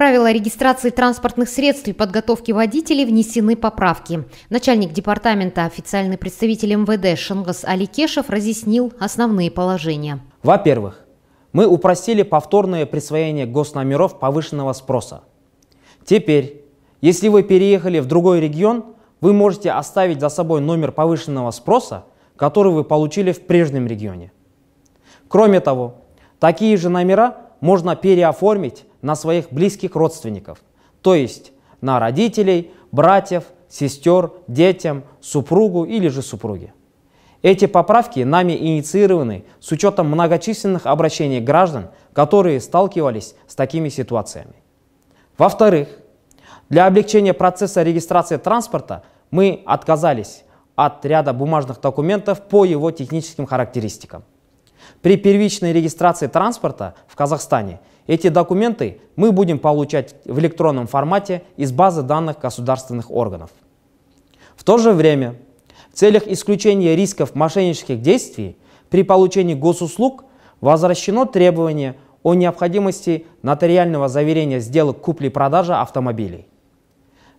правила регистрации транспортных средств и подготовки водителей внесены поправки. Начальник департамента, официальный представитель МВД Шангас Аликешев разъяснил основные положения. Во-первых, мы упростили повторное присвоение госномеров повышенного спроса. Теперь, если вы переехали в другой регион, вы можете оставить за собой номер повышенного спроса, который вы получили в прежнем регионе. Кроме того, такие же номера можно переоформить на своих близких родственников, то есть на родителей, братьев, сестер, детям, супругу или же супруге. Эти поправки нами инициированы с учетом многочисленных обращений граждан, которые сталкивались с такими ситуациями. Во-вторых, для облегчения процесса регистрации транспорта мы отказались от ряда бумажных документов по его техническим характеристикам. При первичной регистрации транспорта в Казахстане эти документы мы будем получать в электронном формате из базы данных государственных органов. В то же время, в целях исключения рисков мошеннических действий при получении госуслуг возвращено требование о необходимости нотариального заверения сделок купли-продажи автомобилей.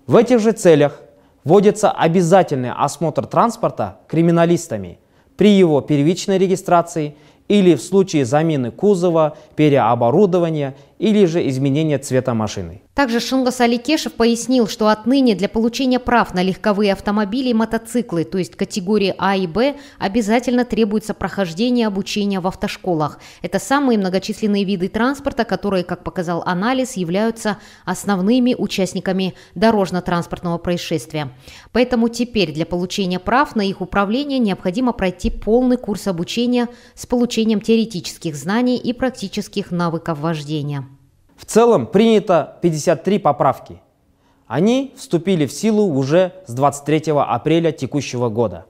В этих же целях вводится обязательный осмотр транспорта криминалистами при его первичной регистрации или в случае замены кузова, переоборудования или же изменение цвета машины. Также Шунгас Аликешев пояснил, что отныне для получения прав на легковые автомобили и мотоциклы, то есть категории А и Б, обязательно требуется прохождение обучения в автошколах. Это самые многочисленные виды транспорта, которые, как показал анализ, являются основными участниками дорожно-транспортного происшествия. Поэтому теперь для получения прав на их управление необходимо пройти полный курс обучения с получением теоретических знаний и практических навыков вождения. В целом принято 53 поправки. Они вступили в силу уже с 23 апреля текущего года.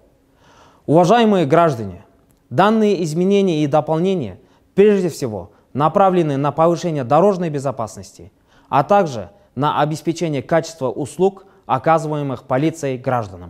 Уважаемые граждане, данные изменения и дополнения прежде всего направлены на повышение дорожной безопасности, а также на обеспечение качества услуг, оказываемых полицией гражданам.